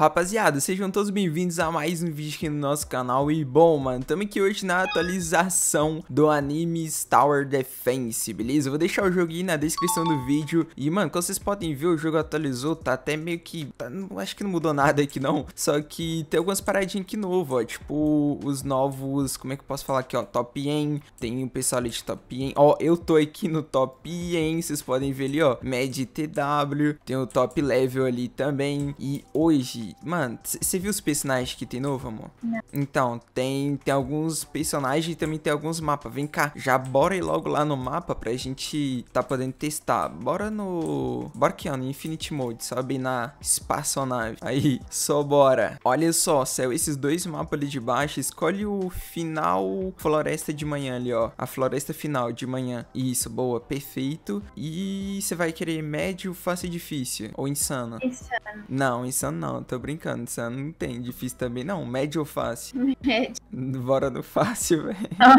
Rapaziada, sejam todos bem-vindos a mais um vídeo aqui no nosso canal E bom, mano, estamos aqui hoje na atualização do anime Tower Defense, beleza? vou deixar o jogo aí na descrição do vídeo E, mano, como vocês podem ver, o jogo atualizou, tá até meio que... Tá, não, acho que não mudou nada aqui não Só que tem algumas paradinhas aqui novo, ó Tipo, os novos... Como é que eu posso falar aqui, ó? Top Yen, tem o um pessoal ali de Top Yen Ó, eu tô aqui no Top Yen, vocês podem ver ali, ó Med TW, tem o Top Level ali também E hoje Mano, você viu os personagens que tem novo, amor? Não. Então, tem, tem alguns personagens e também tem alguns mapas. Vem cá, já bora ir logo lá no mapa pra gente tá podendo testar. Bora no. Bora aqui, ó, no Infinity Mode, sabe? Na espaçonave. Aí, só bora. Olha só, céu, esses dois mapas ali de baixo. Escolhe o final floresta de manhã ali, ó. A floresta final de manhã. Isso, boa, perfeito. E você vai querer médio, fácil e difícil? Ou insano? Insano. Não, insano não. Tô tá brincando, você não entende. Difícil também não. Médio ou fácil? Médio. Bora no fácil, velho.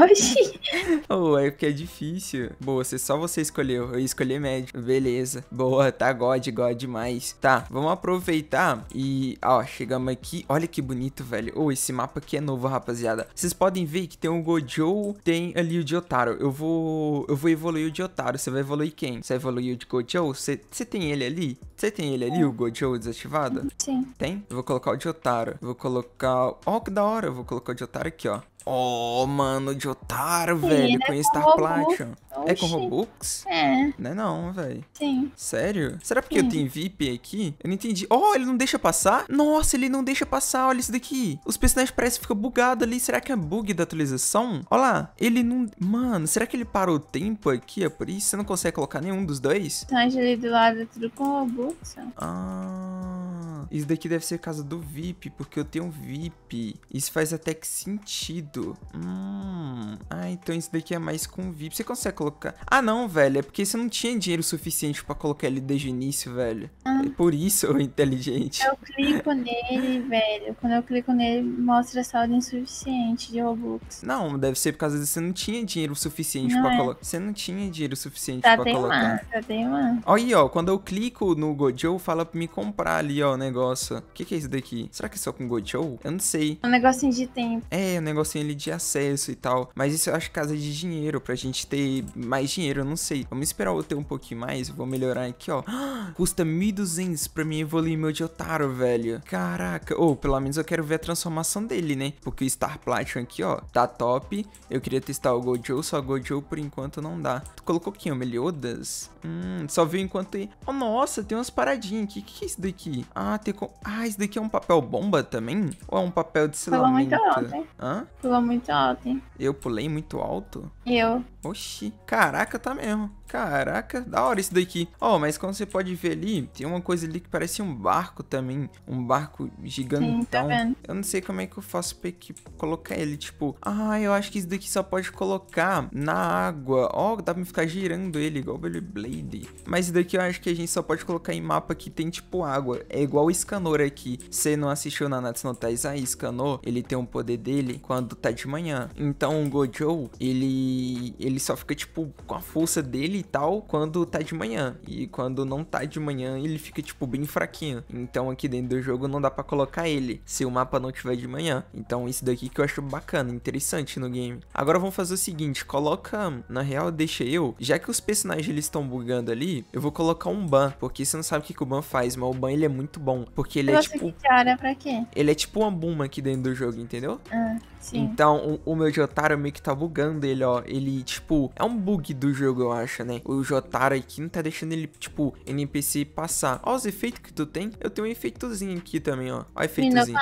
Oxi. oh, é porque é difícil. Boa, você, só você escolheu. Eu escolhi médio. Beleza. Boa, tá God, God demais. Tá, vamos aproveitar e, ó, chegamos aqui. Olha que bonito, velho. Ô, oh, esse mapa aqui é novo, rapaziada. Vocês podem ver que tem o Gojo, tem ali o Jotaro. Eu vou, eu vou evoluir o Jotaro. Você vai evoluir quem? Você evoluiu evoluir o de Gojo? Você, você tem ele ali? Você tem ele ali, o Gojo desativado? Sim tem. Eu vou colocar o de Otário. Vou colocar... Ó, oh, que da hora. Eu vou colocar o de Otaro aqui, ó. Oh, mano, de otário, Sim, velho, é com é Star Platinum. É com Robux? É. Não é não, velho. Sim. Sério? Será porque Sim. eu tenho VIP aqui? Eu não entendi. Oh, ele não deixa passar? Nossa, ele não deixa passar, olha isso daqui. Os personagens parecem que ficam bugados ali. Será que é bug da atualização? Olha lá, ele não... Mano, será que ele parou o tempo aqui, é por isso? Você não consegue colocar nenhum dos dois? Tá, ali do lado é tudo com Robux. Ah... Isso daqui deve ser casa do VIP, porque eu tenho VIP. Isso faz até que sentido. Hum. Ah, então isso daqui é mais com VIP. Você consegue colocar. Ah, não, velho. É porque você não tinha dinheiro suficiente para colocar ele desde o início, velho. Ah. É por isso eu inteligente. Eu clico nele, velho. Quando eu clico nele, mostra saldo insuficiente de Robux. Não, deve ser por causa de Você não tinha dinheiro suficiente para é. colocar. Você não tinha dinheiro suficiente tá para colocar. Tá tem uma. Aí, ó. Quando eu clico no Gojo, fala pra me comprar ali, ó, o negócio. O que, que é isso daqui? Será que é só com Gojo? Eu não sei. É um negocinho de tempo. É, um negocinho ele ali de acesso e tal. Mas isso eu acho casa de dinheiro, pra gente ter mais dinheiro, eu não sei. Vamos esperar eu ter um pouquinho mais, eu vou melhorar aqui, ó. Custa 1.200 pra mim evoluir meu Jotaro, velho. Caraca, ou oh, pelo menos eu quero ver a transformação dele, né? Porque o Star Platinum aqui, ó, tá top. Eu queria testar o Gojo, só Gojo por enquanto não dá. Tu colocou quem? O Meliodas? Hum, só viu enquanto... Oh, nossa, tem umas paradinhas aqui. O que, que é isso daqui? Ah, tem... Co... Ah, isso daqui é um papel bomba também? Ou é um papel de selamento? Pelo muito ontem. Hã? Pelo pulou muito alto, hein? Eu pulei muito alto? Eu. Oxi. Caraca, tá mesmo. Caraca, da hora isso daqui. Ó, oh, mas como você pode ver ali, tem uma coisa ali que parece um barco também. Um barco gigantão. Sim, tá vendo? Eu não sei como é que eu faço pra colocar ele. Tipo, ah, eu acho que isso daqui só pode colocar na água. Ó, oh, dá pra ficar girando ele, igual o Blade. Mas isso daqui eu acho que a gente só pode colocar em mapa que tem, tipo, água. É igual o Scanor aqui. Você não assistiu na Nats no Taizai, Scanor, ele tem um poder dele quando tá de manhã. Então o Gojo, ele... ele ele só fica, tipo, com a força dele e tal quando tá de manhã. E quando não tá de manhã, ele fica, tipo, bem fraquinho. Então aqui dentro do jogo não dá para colocar ele se o mapa não tiver de manhã. Então isso daqui que eu acho bacana, interessante no game. Agora vamos fazer o seguinte, coloca, na real deixa eu, já que os personagens eles estão bugando ali, eu vou colocar um ban, porque você não sabe o que, que o ban faz, mas o ban ele é muito bom, porque ele eu é tipo... Cara, pra quê? Ele é tipo uma boom aqui dentro do jogo, entendeu? Ah, sim. Então o, o meu de otário meio que tá bugando ele, ó, ele tipo tipo, é um bug do jogo, eu acho, né? O Jotaro aqui não tá deixando ele, tipo, NPC passar. Olha os efeitos que tu tem. Eu tenho um efeitozinho aqui também, ó. o efeitozinho.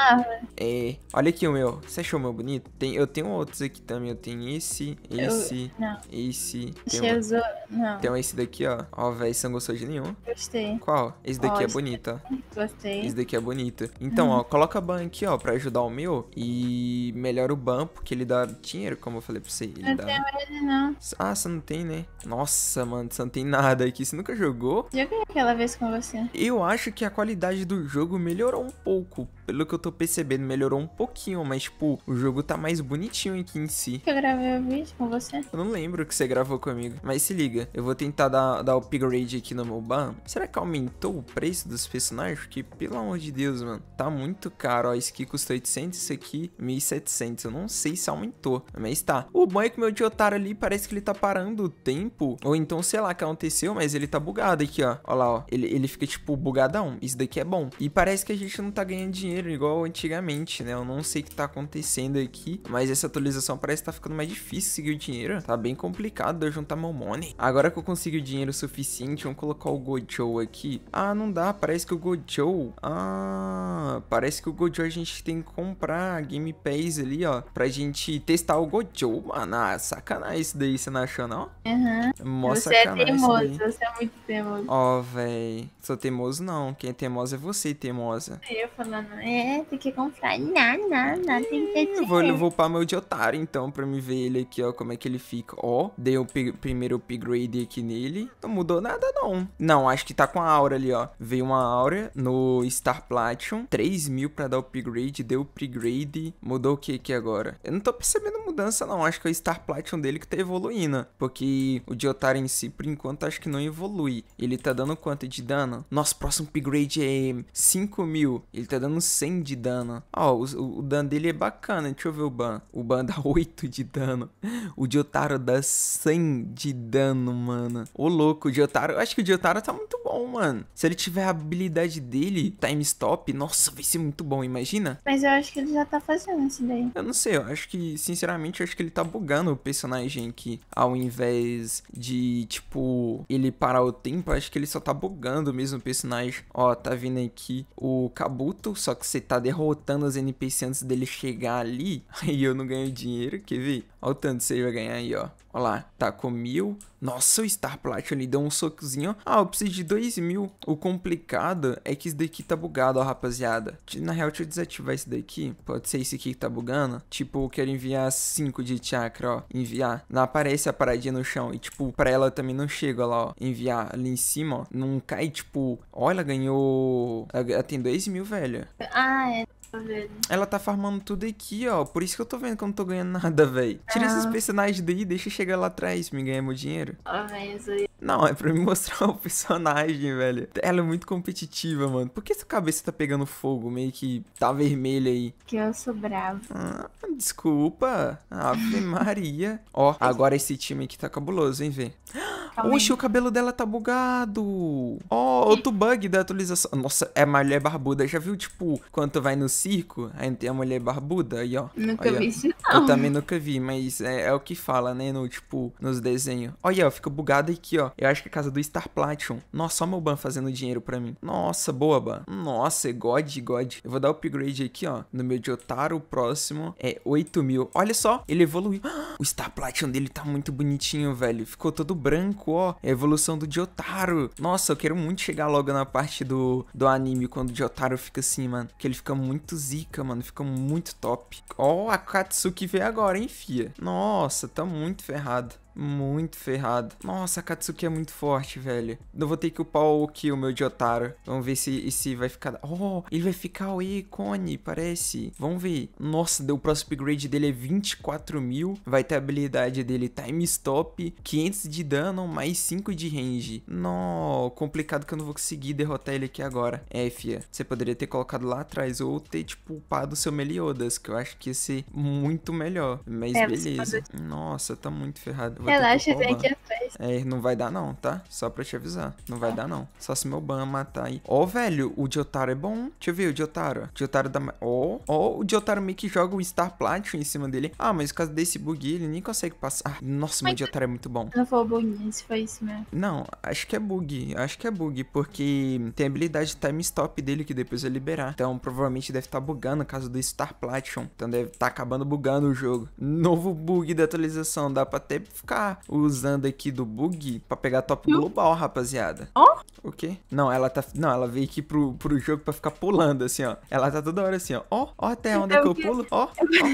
É, olha aqui o meu. Você achou o meu bonito? Tem, eu tenho outros aqui também. Eu tenho esse, esse, eu... não. esse. Tem um... não. tem esse daqui, ó. Ó, velho, você não gostou de nenhum. Gostei. Qual? Esse daqui ó, é bonito, ó. Gostei. Esse daqui é bonito. Então, ó, uhum. coloca ban aqui, ó, pra ajudar o meu. E melhora o ban, porque ele dá dinheiro, como eu falei pra você. Ele não dá... tem ele não. Ah, você não tem, né? Nossa, mano, você não tem nada aqui. Você nunca jogou? Joguei aquela vez com você. Eu acho que a qualidade do jogo melhorou um pouco. Pelo que eu tô percebendo, melhorou um pouquinho, mas, tipo, o jogo tá mais bonitinho aqui em si. Eu gravei o vídeo com você? Eu não lembro que você gravou comigo. Mas se liga, eu vou tentar dar, dar upgrade aqui no meu ban. Será que aumentou o preço dos personagens? Porque, pelo amor de Deus, mano, tá muito caro. Ó, isso aqui custa 800, isso aqui 1700. Eu não sei se aumentou, mas tá. O banho é que meu de otário ali parece parece que ele tá parando o tempo. Ou então, sei lá, o que aconteceu, mas ele tá bugado aqui, ó. Olha lá, ó. Ele, ele fica, tipo, bugadão. Isso daqui é bom. E parece que a gente não tá ganhando dinheiro igual antigamente, né? Eu não sei o que tá acontecendo aqui. Mas essa atualização parece que tá ficando mais difícil seguir o dinheiro. Tá bem complicado de eu juntar meu money. Agora que eu consigo o dinheiro suficiente, vamos colocar o Gojo aqui. Ah, não dá. Parece que o Gojo... Ah, parece que o Gojo a gente tem que comprar Game Pass ali, ó. Pra gente testar o Gojo, mano. Ah, sacanagem isso daí aí, você não achou, não? Aham. Uhum. você é teimoso, você é muito teimoso. Ó, oh, véi. Sou teimoso não. Quem é teimoso é você, teimosa. Eu falando, é, tem que comprar. Não, não, não, tem que ter Eu vou, eu vou upar meu de otário, então, pra me ver ele aqui, ó, como é que ele fica. Ó, dei o primeiro upgrade aqui nele. Não mudou nada, não. Não, acho que tá com a aura ali, ó. Veio uma aura no Star Platinum. 3 mil pra dar upgrade, deu upgrade. Mudou o que aqui agora? Eu não tô percebendo mudança, não. Acho que é o Star Platinum dele que tá evoluindo evoluindo. Porque o Jotaro em si, por enquanto, acho que não evolui. Ele tá dando quanto de dano? Nosso próximo upgrade é 5 mil. Ele tá dando 100 de dano. Ó, o, o, dano dele é bacana. Deixa eu ver o ban. O ban dá 8 de dano. O Jotaro dá 100 de dano, mano. Ô, louco, o Jotaro. Eu acho que o Jotaro tá muito bom, mano. Se ele tiver a habilidade dele, time stop, nossa, vai ser muito bom, imagina. Mas eu acho que ele já tá fazendo isso daí. Eu não sei, eu acho que, sinceramente, eu acho que ele tá bugando o personagem ao invés de, tipo, ele parar o tempo, acho que ele só tá bugando mesmo o personagem. Ó, tá vindo aqui o Kabuto, só que você tá derrotando os NPC antes dele chegar ali. Aí eu não ganho dinheiro, quer ver? Olha o tanto que você vai ganhar aí, ó. Ó lá, tá com mil, nossa, o Star Platinum ali deu um socozinho. Ah, eu preciso de 2 mil. O complicado é que isso daqui tá bugado, ó, rapaziada. Na real, deixa eu desativar isso daqui. Pode ser esse aqui que tá bugando. Tipo, eu quero enviar 5 de chakra, ó. Enviar. Não aparece a paradinha no chão. E, tipo, pra ela também não chega, lá, ó. Enviar ali em cima, ó. Não cai, tipo... Olha, ganhou... Ela tem 2 mil, velho. Ah, é. Tá Ela tá farmando tudo aqui, ó. Por isso que eu tô vendo que eu não tô ganhando nada, velho. Tira ah. esses personagens daí, deixa eu chegar lá atrás, me ganhar meu dinheiro. Ah, Não, é pra me mostrar o personagem, velho. Ela é muito competitiva, mano. Por que sua cabeça tá pegando fogo, meio que tá vermelha aí? Que eu sou bravo. Ah, desculpa. Ave Maria. ó, agora esse time aqui tá cabuloso, hein, velho também. Oxe, o cabelo dela tá bugado. Ó, oh, outro bug da atualização. Nossa, é mulher barbuda. Já viu, tipo, quando tu vai no circo, aí tem a mulher barbuda aí, ó. Nunca aí, vi ó. isso, não. Eu também nunca vi, mas é, é, o que fala, né, no, tipo, nos desenhos. Olha, ó, fica bugado aqui, ó. Eu acho que é a casa do Star Platinum. Nossa, só meu Ban fazendo dinheiro pra mim. Nossa, boa, Ban. Nossa, é God, God. Eu vou dar upgrade aqui, ó. No meu Jotaro, o próximo é 8 mil. Olha só, ele evoluiu. O Star Platinum dele tá muito bonitinho, velho. Ficou todo branco é a evolução do Jotaro. Nossa, eu quero muito chegar logo na parte do, do anime, quando o Jotaro fica assim, mano. Que ele fica muito zica, mano. Fica muito top. Ó, oh, a Katsuki veio agora, hein, fia. Nossa, tá muito ferrado muito ferrado. Nossa, a Katsuki é muito forte, velho. Não vou ter que upar o Ki, o meu de Vamos ver se, se vai ficar... Oh, ele vai ficar o ícone, parece. Vamos ver. Nossa, o próximo upgrade dele é 24 mil. Vai ter a habilidade dele Time Stop, 500 de dano, mais 5 de range. Não, complicado que eu não vou conseguir derrotar ele aqui agora. É, fia, você poderia ter colocado lá atrás ou ter, tipo, upado o seu Meliodas, que eu acho que ia ser muito melhor. Mas é, beleza. Pode... Nossa, tá muito ferrado. Relaxa, vem aqui festa. É, não vai dar não, tá? Só pra te avisar. Não vai dar não. Só se meu ban matar aí. Ó, oh, velho, o Jotaro é bom. Deixa eu ver o Jotaro. Jotaro da... Ó, oh, oh, o Jotaro meio que joga o Star Platinum em cima dele. Ah, mas por causa desse bug, ele nem consegue passar. Ah, nossa, mas... meu Jotaro é muito bom. Não foi o bug, isso foi isso mesmo. Não, acho que é bug. Acho que é bug, porque tem a habilidade Time Stop dele que depois vai liberar. Então, provavelmente deve estar tá bugando, caso do Star Platinum. Então, deve estar tá acabando bugando o jogo. Novo bug da atualização. Dá pra até ficar ficar usando aqui do bug pra pegar top hum? global, rapaziada. Ó? Oh? O quê? Não, ela tá. Não, ela veio aqui pro, pro jogo pra ficar pulando, assim, ó. Ela tá toda hora assim, ó. Ó, ó até onde é que eu que... pulo. Ó. ó,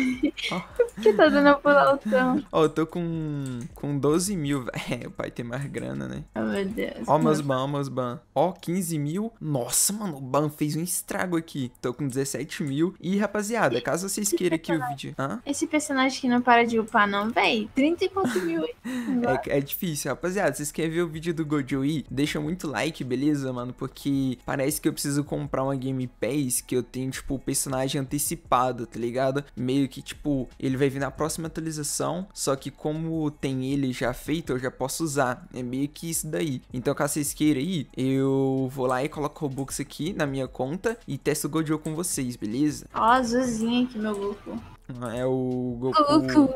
ó. que tá dando a pular o tão? Ó, eu tô com. com 12 mil, velho. o pai tem mais grana, né? Oh, meu Deus. Ó, meus ban, ó, meus ban. Ó, 15 mil. Nossa, mano, o ban fez um estrago aqui. Tô com 17 mil. E, rapaziada, caso vocês queiram que o vídeo. Hã? Esse personagem que não para de upar, não, véi. 34 mil. É, é, difícil, rapaziada. Vocês querem ver o vídeo do Gojoey? Deixa muito like, beleza, mano? Porque parece que eu preciso comprar uma Game Pass que eu tenho, tipo, o personagem antecipado, tá ligado? Meio que, tipo, ele vai vir na próxima atualização, só que como tem ele já feito, eu já posso usar. É meio que isso daí. Então, caso vocês queiram aí, eu vou lá e coloco o Robux aqui na minha conta e testo o Gojo com vocês, beleza? Ó, azulzinho aqui, meu Goku. É o Goku. Goku.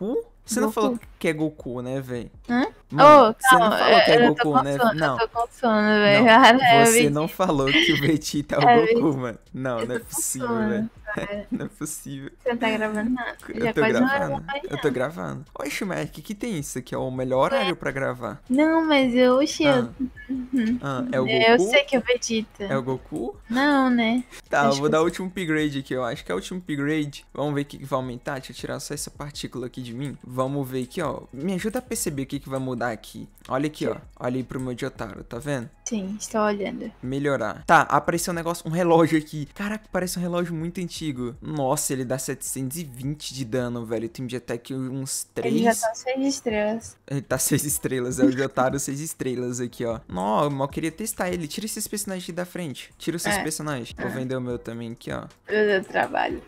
Goku? Você não falou que é Goku, né, velho? Hã? Mano, oh, você não, não falou que é Goku, né? não. Eu tô com sono, velho. É, você não falou que o Vegeta é o é, Goku, mano. Não, não é possível, velho. Cara. É. Não é possível. Você não tá gravando nada. Eu Já tô gravando. eu tô gravando. Oi, Schumacher, o que, que tem isso aqui? É o melhor é. horário é. pra gravar. Não, mas eu. Oxi, ah. eu... Ah, é o Goku? Eu sei que é o Vegeta. É o Goku? Não, né? Tá, eu vou que... dar o último upgrade aqui. Eu acho que é o último upgrade. Vamos ver o que, que vai aumentar. Deixa eu tirar só essa partícula aqui de mim. Vamos ver aqui, ó. Me ajuda a perceber o que, que vai mudar aqui. Olha aqui, que? ó. Olha aí pro meu Jotaro, tá vendo? Sim, estou olhando. Melhorar. Tá, apareceu um negócio, um relógio aqui. Caraca, parece um relógio muito antigo. Nossa, ele dá 720 de dano, velho. tem de até que uns 3. Ele já tá 6 estrelas. Ele tá 6 estrelas, é o Jotaro 6 estrelas aqui, ó. Nossa, eu mal queria testar ele. Tira esses personagens da frente. Tira esses é. personagens. É. Vou vender o meu também aqui, ó. Eu deu trabalho.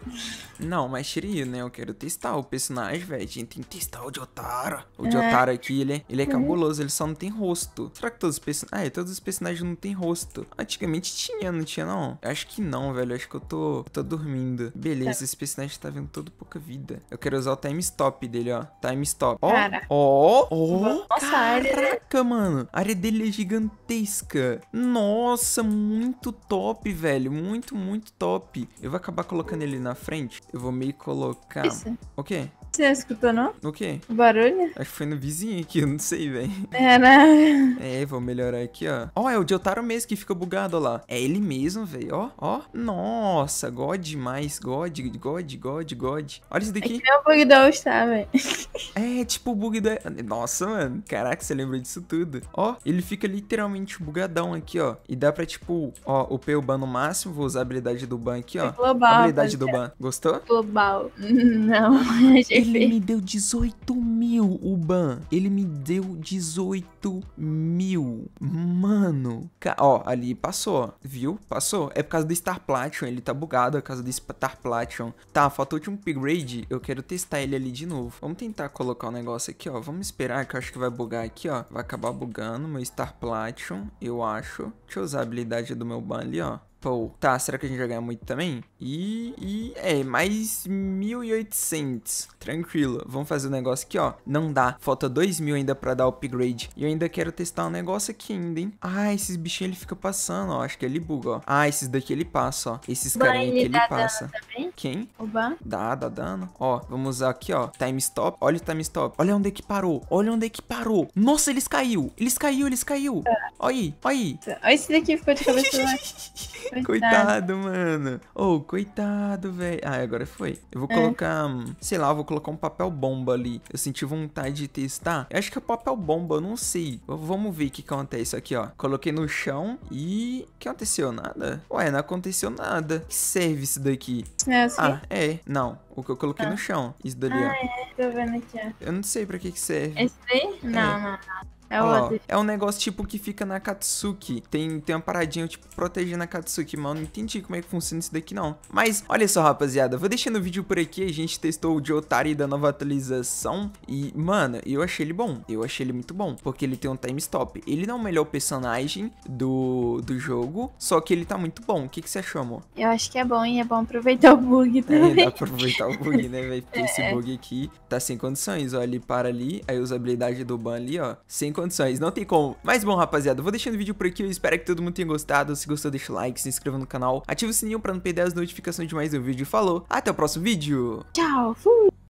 Não, mas tira né? Eu quero testar o personagem, velho. A gente tem que testar o Jotaro. O é. Jotaro aqui, ele, é, ele é uhum. cabuloso, ele só não tem rosto. Será que todos os personagens... Ah, é, todos os personagens não tem rosto. Antigamente tinha, não tinha não? Eu acho que não, velho. Eu acho que eu tô, tô dormindo. Beleza, tá. esse personagem tá vendo todo pouca vida. Eu quero usar o time stop dele, ó. Time stop. Ó, ó, ó. Caraca, mano. A área dele é gigantesca. Nossa, muito top, velho. Muito, muito top. Eu vou acabar colocando ele na frente. Eu vou meio colocar... Isso. O quê? Você não escutou, não? O quê? O barulho? Acho é que foi no vizinho aqui, eu não sei, velho. É, né? É, vou melhorar aqui, ó. Ó, é o Jotaro mesmo que fica bugado, ó lá. É ele mesmo, velho, ó. Ó. Nossa, God demais. God, God, God, God. Olha isso daqui. É o bug do All Star, velho. É, tipo o bug da... Nossa, mano. Caraca, você lembrou disso tudo. Ó, ele fica literalmente bugadão aqui, ó. E dá pra, tipo, ó, upar o ban no máximo. Vou usar a habilidade do ban aqui, ó. É global. habilidade do ban. Gostou? Global. Não, gente. Ele me deu 18 mil, o ban. Ele me deu 18 mil. Mano. Ó, ali passou, viu? Passou. É por causa do Star Platinum, ele tá bugado, é por causa do Star Platinum. Tá, faltou de um upgrade, eu quero testar ele ali de novo. Vamos tentar colocar o um negócio aqui, ó. Vamos esperar, que eu acho que vai bugar aqui, ó. Vai acabar bugando meu Star Platinum, eu acho. Deixa eu usar a habilidade do meu ban ali, ó tipo, tá, será que a gente vai ganhar muito também? E, e é, mais 1.800. Tranquilo. Vamos fazer o um negócio aqui, ó. Não dá. Falta 2.000 ainda pra dar upgrade. E eu ainda quero testar um negócio aqui ainda, hein? Ah, esses bichinhos ele fica passando, ó. Acho que ele buga, ó. Ah, esses daqui ele passa, ó. Esses carinha aqui ele tá passa. Quem? Oba. Dá, dá dano. Ó, vamos usar aqui, ó. Time stop. Olha o time stop. Olha onde é que parou. Olha onde é que parou. Nossa, eles caiu. Eles caiu, eles caiu. É. Olha aí, olha aí. Olha esse daqui ficou de cabeça lá. coitado. coitado, mano. Oh, coitado, velho. Ah, agora foi. Eu vou é. colocar, é. sei lá, eu vou colocar um papel bomba ali. Eu senti vontade de testar. Eu acho que é papel bomba, eu não sei. Vamos ver o que acontece aqui, ó. Coloquei no chão e... que aconteceu? Nada? Ué, não aconteceu nada. Que serve isso daqui? né? Assim? Ah, é. Não. O que eu coloquei ah. no chão. Isso dali, ah, ó. É, tô vendo aqui, ó. Eu não sei pra que que serve. Esse daí? É. Não, não, não. É, Ó, é um negócio tipo que fica na Katsuki. Tem, tem uma paradinha, tipo, protegendo a Katsuki, mano. Não entendi como é que funciona isso daqui, não. Mas, olha só, rapaziada. Vou deixando o vídeo por aqui. A gente testou o Jotari da nova atualização. E, mano, eu achei ele bom. Eu achei ele muito bom. Porque ele tem um time stop. Ele não é o melhor personagem do, do jogo. Só que ele tá muito bom. O que, que você achou, amor? Eu acho que é bom e é bom aproveitar o bug também. É, dá pra aproveitar o bug, né, velho? Porque é. esse bug aqui tá sem condições. Ó, ele para ali. aí usa A habilidade do ban ali, ó. Sem condições, não tem como. Mas bom, rapaziada, vou deixando o vídeo por aqui, eu espero que todo mundo tenha gostado. Se gostou, deixa o like, se inscreva no canal, ativa o sininho pra não perder as notificações de mais um vídeo. Falou, até o próximo vídeo! Tchau, fui!